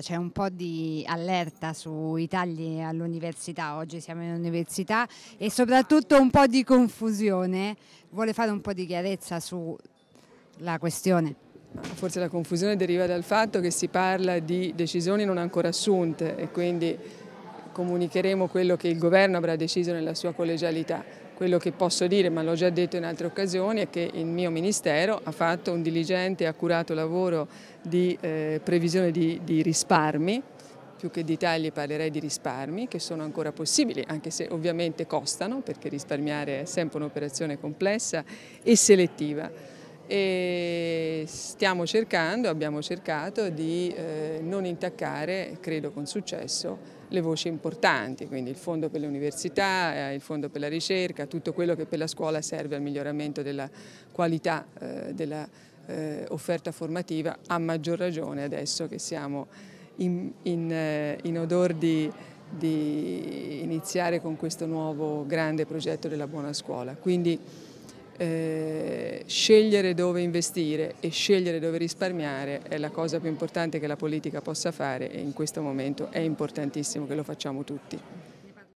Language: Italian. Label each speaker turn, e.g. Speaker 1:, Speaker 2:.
Speaker 1: C'è un po' di allerta sui tagli all'università, oggi siamo in università e soprattutto un po' di confusione. Vuole fare un po' di chiarezza sulla
Speaker 2: questione? Forse la confusione deriva dal fatto che si parla di decisioni non ancora assunte e quindi comunicheremo quello che il governo avrà deciso nella sua collegialità. Quello che posso dire, ma l'ho già detto in altre occasioni, è che il mio Ministero ha fatto un diligente e accurato lavoro di eh, previsione di, di risparmi, più che di tagli parlerei di risparmi che sono ancora possibili, anche se ovviamente costano, perché risparmiare è sempre un'operazione complessa e selettiva e stiamo cercando, abbiamo cercato di eh, non intaccare, credo con successo, le voci importanti, quindi il fondo per le università, eh, il fondo per la ricerca, tutto quello che per la scuola serve al miglioramento della qualità eh, dell'offerta eh, formativa, a maggior ragione adesso che siamo in, in, in odor di, di iniziare con questo nuovo grande progetto della buona scuola. Quindi eh, scegliere dove investire e scegliere dove risparmiare è la cosa più importante che la politica possa fare e in questo momento è importantissimo che lo facciamo tutti.